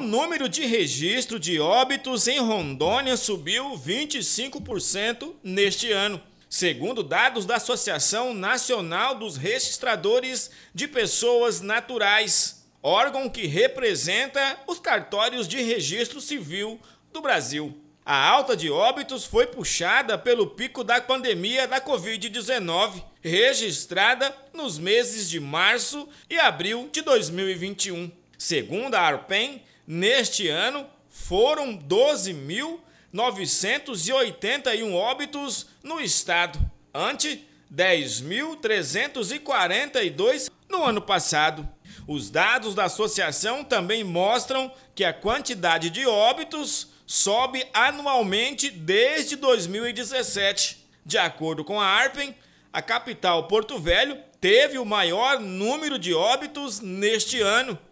o número de registro de óbitos em Rondônia subiu 25% neste ano, segundo dados da Associação Nacional dos Registradores de Pessoas Naturais, órgão que representa os cartórios de registro civil do Brasil. A alta de óbitos foi puxada pelo pico da pandemia da Covid-19, registrada nos meses de março e abril de 2021. Segundo a ARPEN, neste ano foram 12.981 óbitos no estado, ante 10.342 no ano passado. Os dados da associação também mostram que a quantidade de óbitos sobe anualmente desde 2017. De acordo com a ARPEN, a capital Porto Velho teve o maior número de óbitos neste ano.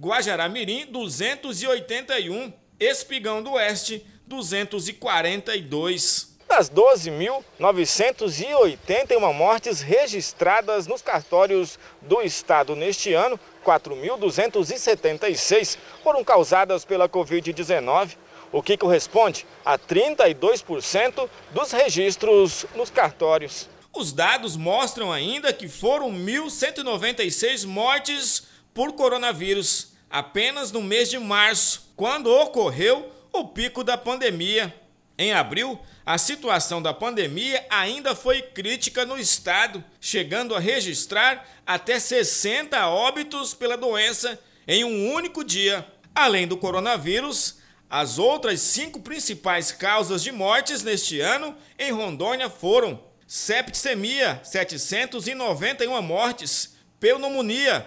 Guajará Mirim 281, Espigão do Oeste 242. Das 12.981 mortes registradas nos cartórios do estado neste ano, 4.276 foram causadas pela Covid-19, o que corresponde a 32% dos registros nos cartórios. Os dados mostram ainda que foram 1.196 mortes por coronavírus apenas no mês de março, quando ocorreu o pico da pandemia. Em abril, a situação da pandemia ainda foi crítica no estado, chegando a registrar até 60 óbitos pela doença em um único dia. Além do coronavírus, as outras cinco principais causas de mortes neste ano em Rondônia foram septicemia, 791 mortes, pneumonia,